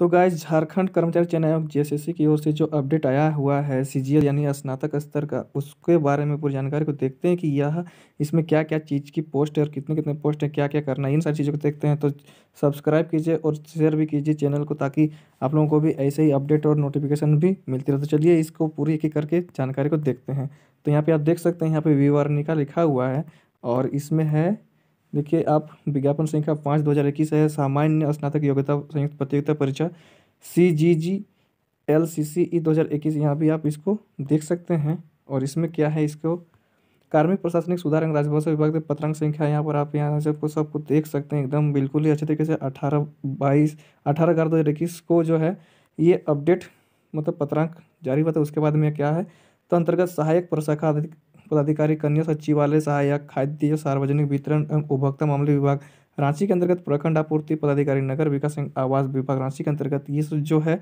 तो गाय झारखंड कर्मचारी चयन आयोग जे की ओर से जो अपडेट आया हुआ है सी यानी स्नातक स्तर का उसके बारे में पूरी जानकारी को देखते हैं कि यह इसमें क्या क्या चीज़ की पोस्ट है और कितने कितने पोस्ट हैं क्या क्या करना है इन सारी चीज़ों को देखते हैं तो सब्सक्राइब कीजिए और शेयर भी कीजिए चैनल को ताकि आप लोगों को भी ऐसे ही अपडेट और नोटिफिकेशन भी मिलती रहे तो चलिए इसको पूरी एक एक करके जानकारी को देखते हैं तो यहाँ पर आप देख सकते हैं यहाँ पर विवरणिका लिखा हुआ है और इसमें है देखिए आप विज्ञापन संख्या पाँच दो हज़ार इक्कीस है सामान्य स्नातक योग्यता संयुक्त प्रतियोगिता परीक्षा सी जी जी एल सी सी ई दो हज़ार इक्कीस यहाँ भी आप इसको देख सकते हैं और इसमें क्या है इसको कार्मिक प्रशासनिक सुधार एवं राजभाषा विभाग के पत्रांक संख्या यहाँ पर आप यहाँ से कुछ सबको देख सकते हैं एकदम बिल्कुल ही अच्छे तरीके से अठारह बाईस अठारह ग्यारह दो हज़ार इक्कीस को जो है ये अपडेट मतलब पत्रांक जारी हुआ था उसके बाद में क्या है तो अंतर्गत सहायक प्रशाखा पदाधिकारी कन्या सचिवालय सहायक खाद्य सार्वजनिक वितरण एवं उपभोक्ता मामले विभाग रांची के अंतर्गत प्रखंड आपूर्ति पदाधिकारी नगर विकास एवं आवास विभाग रांची के अंतर्गत ये जो है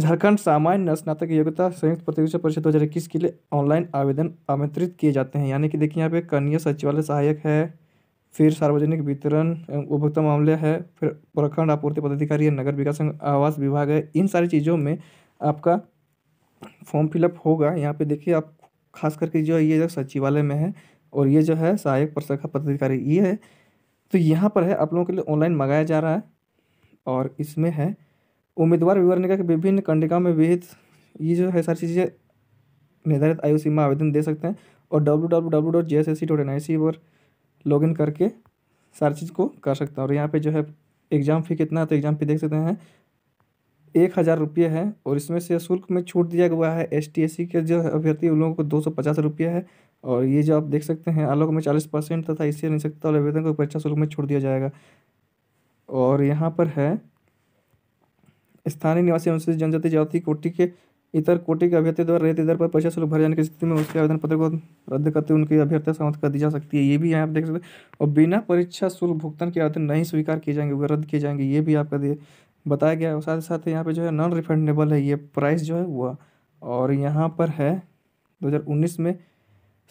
झारखंड सामान्य स्नातक योग्यता संयुक्त प्रतियोगिता हज़ार 2021 के लिए ऑनलाइन आवेदन आमंत्रित किए जाते हैं यानी कि देखिए यहाँ पे कन्या सचिवालय सहायक है फिर सार्वजनिक वितरण एवं उपभोक्ता मामले है फिर प्रखंड आपूर्ति पदाधिकारी है नगर विकास आवास विभाग है इन सारी चीज़ों में आपका फॉर्म फिलअप होगा यहाँ पे देखिए आप खास करके जो है ये जो सचिवालय में है और ये जो है सहायक प्रशाखा पदाधिकारी ये है तो यहाँ पर है आप लोगों के लिए ऑनलाइन मंगाया जा रहा है और इसमें है उम्मीदवार विवरणिका के विभिन्न कंडिकाओं में विहित ये जो है सारी चीज़ें निर्धारित आयु सीमा आवेदन दे सकते हैं और W W W dot J S S C dot N I C पर लॉग इन करके सारी चीज़ को कर सकते हैं और यहाँ पे जो है एग्ज़ाम फ़ी कितना है तो एग्ज़ाम फ़ी देख सकते हैं एक हज़ार रुपये है और इसमें से शुल्क में छूट दिया हुआ है एस टी एस सी के जो अभ्यर्थी उन लोगों को दो सौ पचास रुपये है और ये जो आप देख सकते हैं आलोक में चालीस परसेंट तथा इससे नहीं सकता और आवेदन को परीक्षा शुल्क में छूट दिया जाएगा और यहाँ पर है स्थानीय निवासी अनुसूचित जनजाति जाति कोटि के इतर कोटि के अभ्यर्थी द्वारा रहते दर पर परीक्षा शुल्क भरे जाने की स्थिति में उसके आवेदन पत्र को रद्द करते उनकी अभ्यर्थी समाप्त कर दी जा सकती है ये भी यहाँ आप देख सकते हैं और बिना परीक्षा शुल्क भुगतान के आवेदन नहीं स्वीकार किए जाएंगे वह रद्द किए जाएंगे ये भी आपका बताया गया है और साथ ही साथ यहाँ पे जो है नॉन रिफंडेबल है ये प्राइस जो है हुआ और यहाँ पर है 2019 में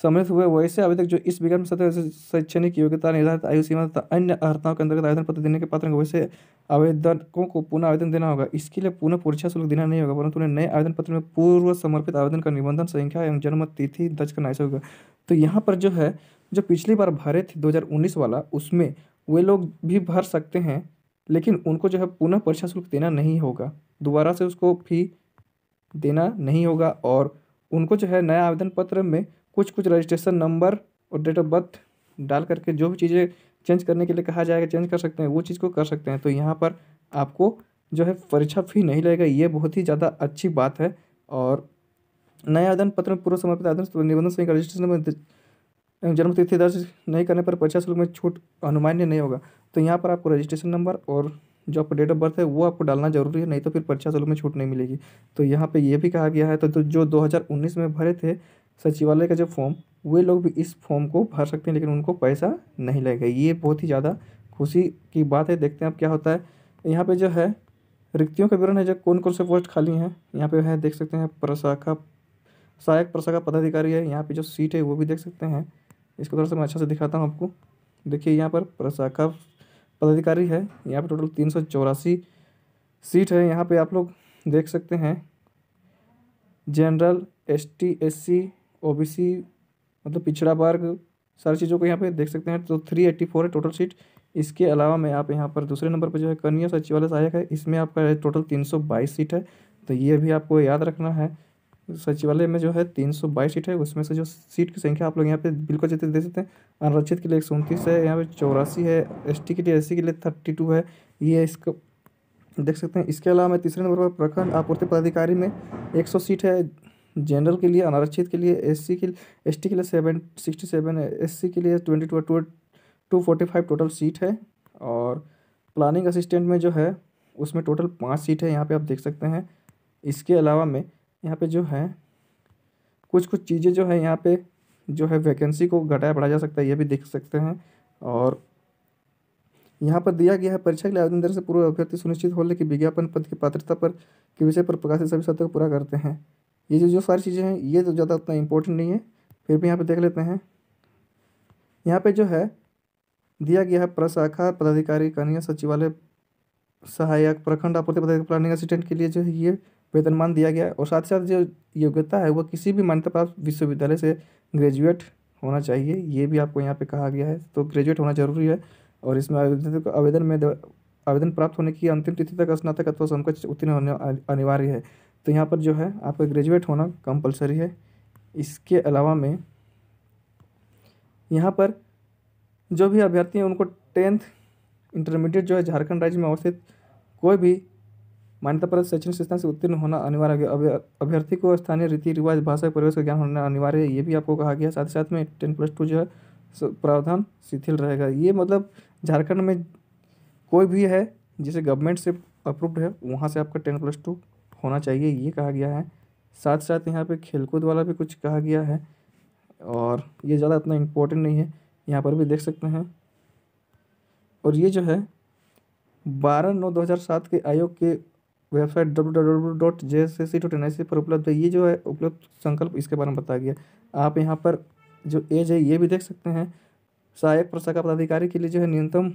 सम्मिलित हुए वैसे अभी तक जो इस विज्ञान सत्र शैक्षणिक योग्यता निर्धारित आयु सीमा तथा अन्य अर्थाओं के अंतर्गत आवेदन पत्र देने के पात्र वैसे आवेदकों को पुनः आवेदन देना होगा इसके लिए पुनः परीक्षा शुल्क देना नहीं होगा परंतु उन्हें नए आवेदन पत्र में पूर्व समर्पित आवेदन का निबंधन संख्या एवं जन्म तिथि दर्ज करना ऐसा होगा तो यहाँ पर जो है जो पिछली बार भरे थे दो वाला उसमें वे लोग भी भर सकते हैं लेकिन उनको जो है पुनः परीक्षा शुल्क देना नहीं होगा दोबारा से उसको फी देना नहीं होगा और उनको जो है नया आवेदन पत्र में कुछ कुछ रजिस्ट्रेशन नंबर और डेट ऑफ बर्थ डाल करके जो भी चीज़ें चेंज करने के लिए कहा जाएगा चेंज कर सकते हैं वो चीज़ को कर सकते हैं तो यहाँ पर आपको जो है परीक्षा फी नहीं लगेगा ये बहुत ही ज़्यादा अच्छी बात है और नया आवेदन पत्र में पूर्व समर्पित आवेदन निबंधन संहिता रजिस्ट्रेशन नंबर जन्म तिथि दर्ज नहीं करने पर परीक्षा शुल्क में छूट अनुमान्य नहीं होगा तो यहाँ पर आपको रजिस्ट्रेशन नंबर और जो आपका डेट ऑफ बर्थ है वो आपको डालना जरूरी है नहीं तो फिर परीक्षा शुल्क में छूट नहीं मिलेगी तो यहाँ पे ये भी कहा गया है तो जो 2019 में भरे थे सचिवालय का जो फॉर्म वे लोग भी इस फॉर्म को भर सकते हैं लेकिन उनको पैसा नहीं लगेगा ये बहुत ही ज़्यादा खुशी की बात है देखते हैं अब क्या होता है यहाँ पर जो है रिक्तियों का विवरण है जो कौन कौन से पोस्ट खाली हैं यहाँ पे है देख सकते हैं प्रशाखा सहायक प्रशाखा पदाधिकारी है यहाँ पे जो सीट है वो भी देख सकते हैं इसको थोड़ा सा मैं अच्छा से दिखाता हूँ आपको देखिए यहाँ पर प्रशाखा पदाधिकारी है यहाँ पर टोटल तीन सौ चौरासी सीट है यहाँ पर आप लोग देख सकते हैं general S T S C O B C मतलब पिछड़ा वर्ग सारी चीज़ों को यहाँ पे देख सकते हैं तो थ्री एट्टी फोर है टोटल सीट इसके अलावा मैं आप यहाँ पर दूसरे नंबर पर जो है कन्या सचिवालय सहायक है इसमें आपका टोटल तीन सौ बाईस सीट है तो ये भी आपको याद रखना है सचिवालय में जो है तीन सौ बाईस सीट है उसमें से जो सीट की संख्या आप लोग यहाँ पे बिल्कुल जितने दे सकते हैं अनरक्षित के लिए एक सौ उनतीस है यहाँ पे चौरासी है एसटी के लिए सी के लिए थर्टी टू है ये इसको देख सकते हैं इसके अलावा मैं तीसरे नंबर पर प्रखंड आपूर्ति पदाधिकारी में एक सौ सीट है जनरल के लिए अनारक्षित के लिए सी के लिए टी के लिए सेवन सिक्सटी सेवन है सी के लिए twenty two two two forty five total seat है और प्लानिंग असिस्टेंट में जो है उसमें टोटल पाँच सीट है यहाँ पे आप देख सकते हैं इसके अलावा में यहाँ पे जो है कुछ कुछ चीज़ें जो है यहाँ पे जो है वैकेंसी को घटाया बढ़ाया जा सकता है ये भी देख सकते हैं और यहाँ पर दिया गया है परीक्षा के लिए आवेदन से पूर्व अभ्यर्थी सुनिश्चित हो लेकिन विज्ञापन पद की पात्रता पर के विषय पर प्रकाशित सभी शर्तों को पूरा करते हैं ये जो जो सारी चीज़ें हैं ये तो ज़्यादा उतना इम्पोर्टेंट नहीं है फिर भी यहाँ पर देख लेते हैं यहाँ पर जो है दिया गया है प्रशाखा पदाधिकारी कन्या सचिवालय सहायक प्रखंड आपूर्ति पदाधिकारी प्लानिंग असिस्टेंट के लिए जो है ये वेतनमान दिया गया और साथ ही साथ जो योग्यता है वह किसी भी मान्यता प्राप्त विश्वविद्यालय से ग्रेजुएट होना चाहिए ये भी आपको यहाँ पे कहा गया है तो ग्रेजुएट होना जरूरी है और इसमें आवेदन आवेदन में आवेदन प्राप्त होने की अंतिम तिथि तक स्नातक अथवा समकक्ष उत्तीर्ण होने अनिवार्य है तो यहाँ पर जो है आपका ग्रेजुएट होना कंपलसरी है इसके अलावा में यहाँ पर जो भी अभ्यर्थी हैं उनको टेंथ इंटरमीडिएट जो है झारखंड राज्य में अवस्थित कोई भी मान्यता प्राप्त शैक्षणिक संस्थान से उत्तीर्ण होना अनिवार्य है अभ्यर्थी को स्थानीय रीति रिवाज भाषा के परिवेश का ज्ञान होना अनिवार्य है ये भी आपको कहा गया साथ ही साथ में टेन प्लस टू जो है प्रावधान शिथिल रहेगा ये मतलब झारखंड में कोई भी है जिसे गवर्नमेंट से अप्रूव्ड है वहाँ से आपका टेन प्लस टू होना चाहिए ये कहा गया है साथ साथ यहाँ पे खेलकूद वाला भी कुछ कहा गया है और ये ज़्यादा इतना इम्पोर्टेंट नहीं है यहाँ पर भी देख सकते हैं और ये जो है बारह नौ दो हज़ार सात के आयोग के website W W dot J S C dot N I C पर उपलब्ध है ये जो है उपलब्ध संकल्प इसके बारे में बताया गया आप यहाँ पर जो एज है ये भी देख सकते हैं सहायक प्रशाखा पदाधिकारी के लिए जो है न्यूनतम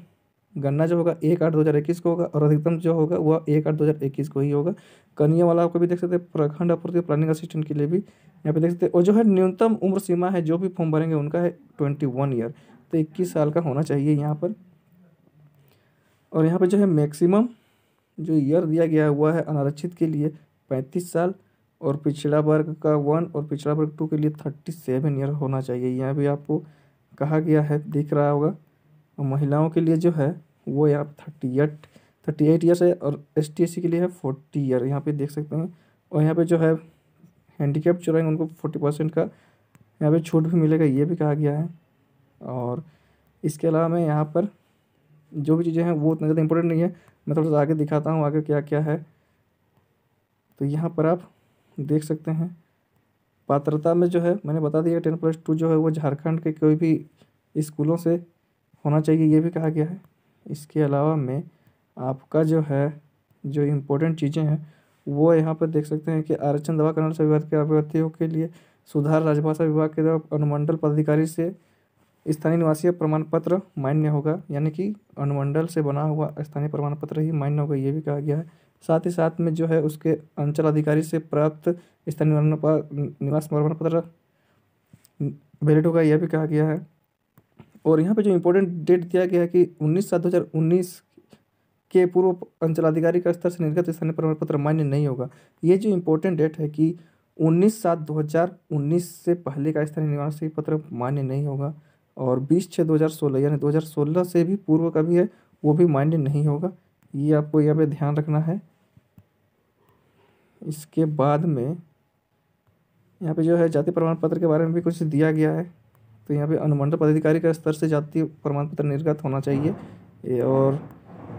गन्ना जो होगा एक आठ दो हज़ार इक्कीस को होगा और अधिकतम जो होगा वह एक आठ दो हज़ार इक्कीस को ही होगा कनिया वाला आपको भी देख सकते हैं प्रखंड आपूर्ति प्लानिंग असिस्टेंट के लिए भी यहाँ पे देख सकते हैं और जो है न्यूनतम उम्र सीमा है जो भी फॉर्म भरेंगे उनका है ट्वेंटी वन ईयर तो इक्कीस साल का होना चाहिए यहाँ पर और यहाँ पर जो है मैक्सिमम जो ईयर दिया गया हुआ है अनारक्षित के लिए पैंतीस साल और पिछड़ा वर्ग का वन और पिछड़ा वर्ग टू के लिए थर्टी सेवन ईयर होना चाहिए यहाँ भी आपको कहा गया है दिख रहा होगा और महिलाओं के लिए जो है वो यहाँ thirty eight thirty eight years है और एस टी एस सी के लिए है फोर्टी ईयर यहाँ पे देख सकते हैं और यहाँ पे जो है हैंडीकैप जो रहेंगे उनको फोर्टी परसेंट का यहाँ पे छूट भी मिलेगा ये भी कहा गया है और इसके अलावा मैं यहाँ पर जो भी चीज़ें हैं वो उतना ज़्यादा इंपॉर्टेंट नहीं है मैं थोड़ा सा आगे दिखाता हूँ आगे क्या क्या है तो यहाँ पर आप देख सकते हैं पात्रता में जो है मैंने बता दिया टेन प्लस टू जो है वो झारखंड के कोई भी स्कूलों से होना चाहिए ये भी कहा गया है इसके अलावा में आपका जो है जो इम्पोर्टेंट चीज़ें हैं वो यहाँ पर देख सकते हैं कि आरक्षण दवा कर्नल से के अभ्यर्थियों के लिए सुधार राजभाषा विभाग के द्वारा अनुमंडल पदाधिकारी से स्थानीय निवासी प्रमाण पत्र मान्य होगा यानी कि अनुमंडल से बना हुआ स्थानीय प्रमाण पत्र ही मान्य होगा ये भी कहा गया है साथ ही साथ में जो है उसके अंचल अधिकारी से प्राप्त स्थानीय निवास प्रमाण पत्र वैलिड होगा यह भी कहा गया है और यहाँ पे जो इम्पोर्टेंट डेट दिया गया है कि उन्नीस सात दो हज़ार उन्नीस के पूर्व अंचलाधिकारी का स्तर से निर्गत स्थानीय प्रमाण पत्र मान्य नहीं होगा ये जो इम्पोर्टेंट डेट है कि उन्नीस सात दो हज़ार उन्नीस से पहले का स्थानीय निवासी पत्र मान्य नहीं होगा और बीस छः 2016 यानी 2016 से भी पूर्व का भी है वो भी माइंड नहीं होगा ये आपको यहाँ पे ध्यान रखना है इसके बाद में यहाँ पे जो है जाति प्रमाण पत्र के बारे में भी कुछ दिया गया है तो यहाँ पे अनुमंडल पदाधिकारी का स्तर से जाति प्रमाण पत्र निर्गत होना चाहिए और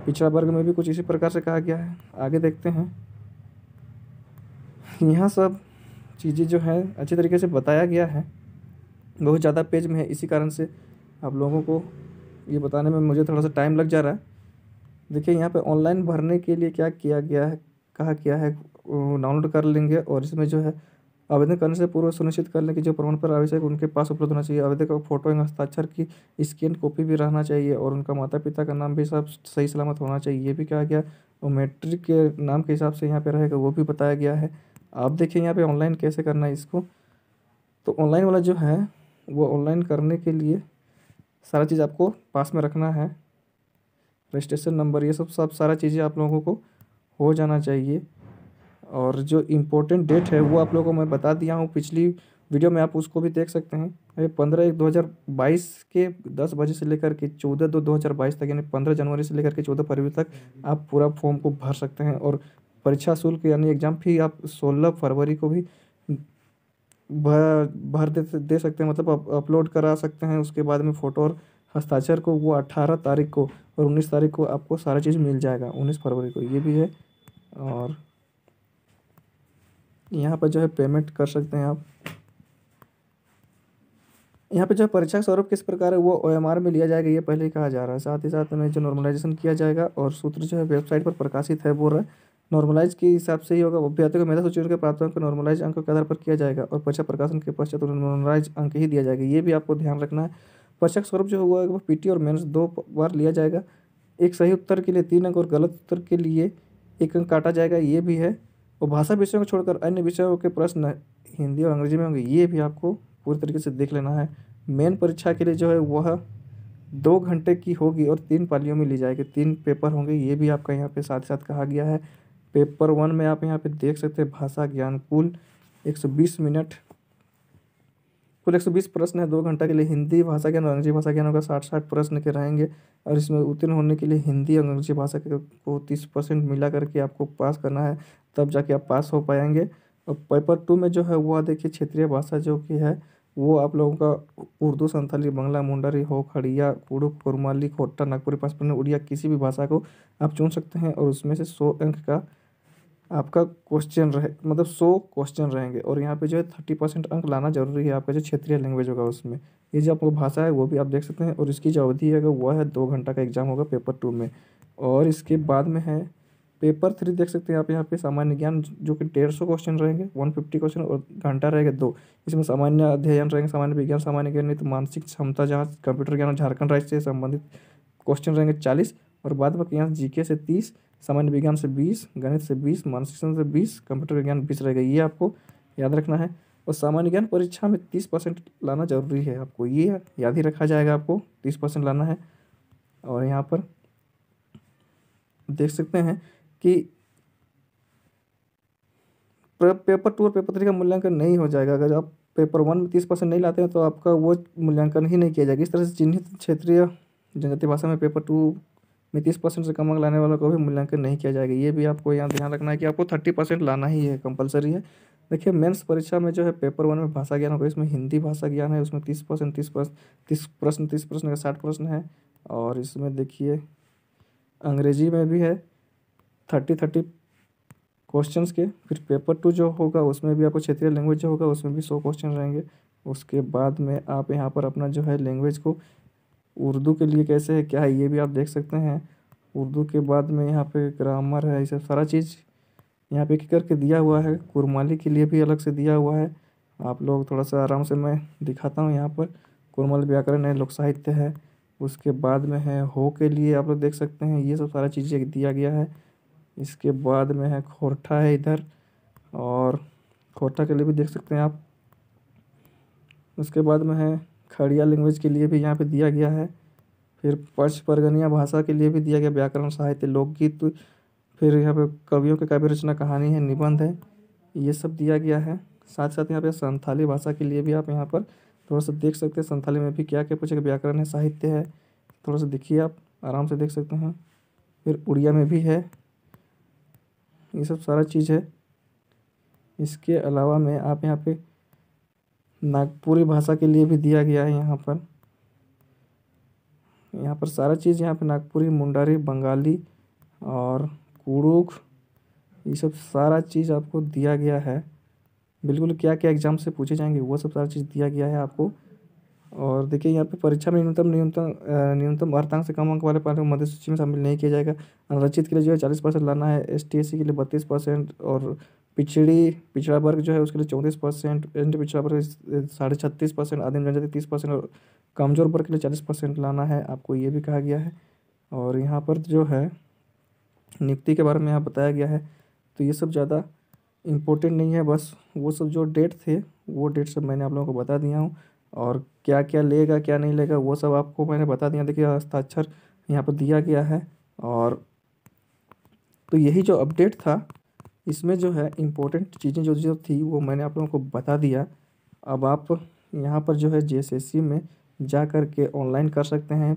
पिछड़ा वर्ग में भी कुछ इसी प्रकार से कहा गया है आगे देखते हैं यहाँ सब चीज़ें जो है अच्छे तरीके से बताया गया है बहुत ज़्यादा पेज में है इसी कारण से आप लोगों को ये बताने में मुझे थोड़ा सा टाइम लग जा रहा है देखिए यहाँ पे ऑनलाइन भरने के लिए क्या किया गया है कहा किया है डाउनलोड कर लेंगे और इसमें जो है आवेदन करने से पूर्व सुनिश्चित कर लें कि जो प्रमाण पत्र आवश्यक उनके पास उपलब्ध होना चाहिए आवेदक का फोटो एवं हस्ताक्षर की स्कैन कॉपी भी रहना चाहिए और उनका माता पिता का नाम भी सब सही सलामत होना चाहिए ये भी कहा गया और मेट्रिक के नाम के हिसाब से यहाँ पर रहेगा वो भी बताया गया है आप देखिए यहाँ पर ऑनलाइन कैसे करना है इसको तो ऑनलाइन वाला जो है वो ऑनलाइन करने के लिए सारा चीज़ आपको पास में रखना है रजिस्ट्रेशन नंबर ये सब सब सारा चीज़ें आप लोगों को हो जाना चाहिए और जो इम्पोर्टेंट डेट है वो आप लोगों को मैं बता दिया हूँ पिछली वीडियो में आप उसको भी देख सकते हैं अभी पंद्रह एक दो हज़ार बाईस के दस बजे से लेकर के चौदह दो दो हज़ार बाईस तक यानी पंद्रह जनवरी से लेकर के चौदह फरवरी तक आप पूरा फॉर्म को भर सकते हैं और परीक्षा शुल्क यानी एग्ज़ाम फी आप सोलह फरवरी को भी भर भर दे दे सकते हैं मतलब अपलोड करा सकते हैं उसके बाद में फ़ोटो और हस्ताक्षर को वो अट्ठारह तारीख को और उन्नीस तारीख को आपको सारा चीज़ मिल जाएगा उन्नीस फरवरी को ये भी है और यहाँ पर जो है पेमेंट कर सकते हैं आप यहाँ पे जो परीक्षा स्वरूप किस प्रकार है वो ओ में लिया जाएगा ये पहले ही कहा जा रहा है साथ ही साथ में जो नॉर्मलाइजेशन किया जाएगा और सूत्र जो है वेबसाइट पर प्रकाशित है बोल रहा नॉर्मलाइज के हिसाब से ही होगा अभ्यर्थियों को मेधा सूची के प्राप्त अंक को नॉर्मलाइज अंक के आधार पर किया जाएगा और परीक्षा प्रकाशन के पश्चात उन्हें नॉर्मलाइज अंक ही दिया जाएगा ये भी आपको ध्यान रखना है परीक्षक स्वरूप जो होगा वह पीटी और मेन्स दो बार लिया जाएगा एक सही उत्तर के लिए तीन अंक और गलत उत्तर के लिए एक अंक काटा जाएगा ये भी है और भाषा विषयों को छोड़कर अन्य विषयों के प्रश्न हिंदी और अंग्रेजी में होंगे ये भी आपको पूरी तरीके से देख लेना है मेन परीक्षा के लिए जो है वह दो घंटे की होगी और तीन पालियों में ली जाएगी तीन पेपर होंगे ये भी आपका यहाँ पे साथ साथ कहा गया है पेपर वन में आप यहाँ पे देख सकते हैं भाषा ज्ञान कुल 120 मिनट कुल 120 प्रश्न है दो घंटा के लिए हिंदी भाषा ज्ञान और अंग्रेजी भाषा ज्ञान होगा साठ साठ प्रश्न के रहेंगे और इसमें उत्तीर्ण होने के लिए हिंदी और अंग्रेजी भाषा को तीस परसेंट मिला करके आपको पास करना है तब जाके आप पास हो पाएंगे और पेपर टू में जो है वो देखिए क्षेत्रीय भाषा जो कि है वो आप लोगों का उर्दू संथाली बांग्ला मुंडारी हो खड़िया कुड़ू कुरमाली खोटा नागपुरी पासपुर उड़िया किसी भी भाषा को आप चुन सकते हैं और उसमें से सौ अंक का आपका क्वेश्चन रहे मतलब सौ क्वेश्चन रहेंगे और यहाँ पे जो है थर्टी परसेंट अंक लाना जरूरी है आपका जो क्षेत्रीय लैंग्वेज होगा उसमें ये जो आपको भाषा है वो भी आप देख सकते हैं और इसकी जो अवधि है वह है दो घंटा का एग्जाम होगा पेपर टू में और इसके बाद में है पेपर थ्री देख सकते हैं आप यहाँ पे सामान्य ज्ञान जो कि डेढ़ सौ क्वेश्चन रहेंगे वन फिफ्टी क्वेश्चन और घंटा रहेगा दो इसमें सामान्य अध्ययन रहेंगे सामान्य विज्ञान सामान्य ज्ञान तो मानसिक क्षमता जहाँ कंप्यूटर ज्ञान और झारखंड राज्य से संबंधित क्वेश्चन रहेंगे चालीस और बाद में यहाँ जी से तीस सामान्य विज्ञान से बीस गणित से बीस मानसिक से बीस कंप्यूटर विज्ञान बीस रहेगा ये आपको याद रखना है और सामान्य ज्ञान परीक्षा में तीस परसेंट लाना जरूरी है आपको ये याद ही रखा जाएगा आपको तीस परसेंट लाना है और यहाँ पर देख सकते हैं कि पेपर टू और पेपर थ्री का मूल्यांकन नहीं हो जाएगा अगर आप पेपर वन में तीस परसेंट नहीं लाते हैं तो आपका वो मूल्यांकन ही नहीं किया जाएगा इस तरह से चिन्हित क्षेत्रीय जनजातीय भाषा में पेपर टू में तीस परसेंट से कम अंक लाने वालों को भी मूल्यांकन नहीं किया जाएगा ये भी आपको यहाँ ध्यान रखना है कि आपको थर्टी परसेंट लाना ही है कंपलसरी है देखिए मेंस परीक्षा में जो है पेपर वन में भाषा ज्ञान होगा इसमें हिंदी भाषा ज्ञान है उसमें तीस परसेंट तीस परसेंट तीस प्रश्न तीस प्रश्न का साठ प्रश्न है और इसमें देखिए अंग्रेजी में भी है थर्टी थर्टी क्वेश्चन के फिर पेपर टू जो होगा उसमें भी आपको क्षेत्रीय लैंग्वेज जो होगा उसमें भी सौ क्वेश्चन रहेंगे उसके बाद में आप यहाँ पर अपना जो है लैंग्वेज को उर्दू के लिए कैसे है क्या है ये भी आप देख सकते हैं उर्दू के बाद में यहाँ पे ग्रामर है ये सब सारा चीज़ यहाँ पे एक करके दिया हुआ है कुरमाली के लिए भी अलग से दिया हुआ है आप लोग थोड़ा सा आराम से मैं दिखाता हूँ यहाँ पर कुरमल व्याकरण है लोक साहित्य है उसके बाद में है हो के लिए आप लोग देख सकते हैं ये सब सारा चीज़ें दिया गया है इसके बाद में है खोरठा है इधर और खोरठा के लिए भी देख सकते हैं आप उसके बाद में है खड़िया लैंग्वेज के लिए भी यहाँ पे दिया गया है फिर पर्च परगनिया भाषा के लिए भी दिया गया व्याकरण साहित्य लोकगीत फिर यहाँ पे कवियों के काव्य रचना कहानी है निबंध है ये सब दिया गया है साथ साथ यहाँ पे संथाली भाषा के लिए भी आप यहाँ पर थोड़ा सा देख सकते हैं संथाली में भी क्या क्या पूछे व्याकरण है साहित्य है थोड़ा सा देखिए आप आराम से देख सकते हैं फिर उड़िया में भी है ये सब सारा चीज़ है इसके अलावा मैं आप यहाँ पर नागपुरी भाषा के लिए भी दिया गया है यहाँ पर यहाँ पर सारा चीज़ यहाँ पर नागपुरी मुंडारी बंगाली और कुड़ुक ये सब सारा चीज़ आपको दिया गया है बिल्कुल क्या क्या एग्ज़ाम से पूछे जाएंगे वो सब सारा चीज़ दिया गया है आपको और देखिए यहाँ पे परीक्षा में न्यूनतम न्यूनतम न्यूनतम अर्थांक से कम अंक वाले पार्टी को मध्य सूची में शामिल नहीं किया जाएगा अनुरक्षित के लिए जो है चालीस परसेंट लाना है एस टी एस सी के लिए बत्तीस परसेंट और पिछड़ी पिछड़ा वर्ग जो है उसके लिए चौंतीस परसेंट एंड पिछड़ा वर्ग साढ़े छत्तीस परसेंट आदिम जनजाति तीस परसेंट और कमज़ोर वर्ग के लिए चालीस परसेंट लाना है आपको ये भी कहा गया है और यहाँ पर जो है नियुक्ति के बारे में यहाँ बताया गया है तो ये सब ज़्यादा इम्पोर्टेंट नहीं है बस वो सब जो डेट थे वो डेट सब मैंने आप लोगों को बता दिया हूँ और क्या क्या लेगा क्या नहीं लेगा वो सब आपको मैंने बता दिया देखिए हस्ताक्षर यहाँ पर दिया गया है और तो यही जो अपडेट था इसमें जो है इम्पोर्टेंट चीज़ें जो जो थी वो मैंने आप लोगों को बता दिया अब आप यहाँ पर जो है जे में जा कर के ऑनलाइन कर सकते हैं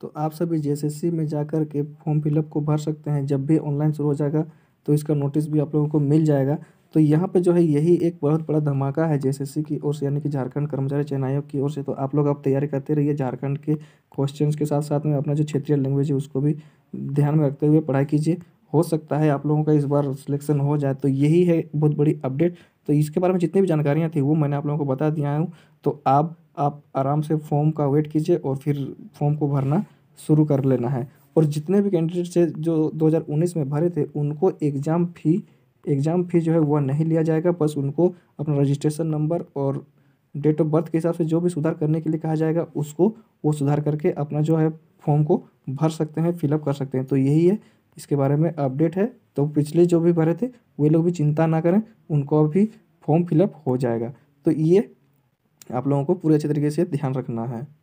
तो आप सभी जे में जा कर के फॉर्म फिलअप को भर सकते हैं जब भी ऑनलाइन शुरू हो जाएगा तो इसका नोटिस भी आप लोगों को मिल जाएगा तो यहाँ पे जो है यही एक बहुत बड़ा धमाका है सी की ओर से यानी कि झारखंड कर्मचारी चयन आयोग की ओर से तो आप लोग अब तैयारी करते रहिए झारखंड के क्वेश्चंस के साथ साथ में अपना जो क्षेत्रीय लैंग्वेज है उसको भी ध्यान में रखते हुए पढ़ाई कीजिए हो सकता है आप लोगों का इस बार सिलेक्शन हो जाए तो यही है बहुत बड़ी अपडेट तो इसके बारे में जितनी भी जानकारियाँ थी वो मैंने आप लोगों को बता दिया हूँ तो आप आप आराम से फॉर्म का वेट कीजिए और फिर फॉर्म को भरना शुरू कर लेना है और जितने भी कैंडिडेट्स जो 2019 में भरे थे उनको एग्ज़ाम फी एग्ज़ाम फीस जो है वह नहीं लिया जाएगा बस उनको अपना रजिस्ट्रेशन नंबर और डेट ऑफ बर्थ के हिसाब से जो भी सुधार करने के लिए कहा जाएगा उसको वो सुधार करके अपना जो है फॉर्म को भर सकते हैं फिलअप कर सकते हैं तो यही है इसके बारे में अपडेट है तो पिछले जो भी भरे थे वे लोग भी चिंता ना करें उनको भी फॉर्म फिलअप हो जाएगा तो ये आप लोगों को पूरे अच्छे तरीके से ध्यान रखना है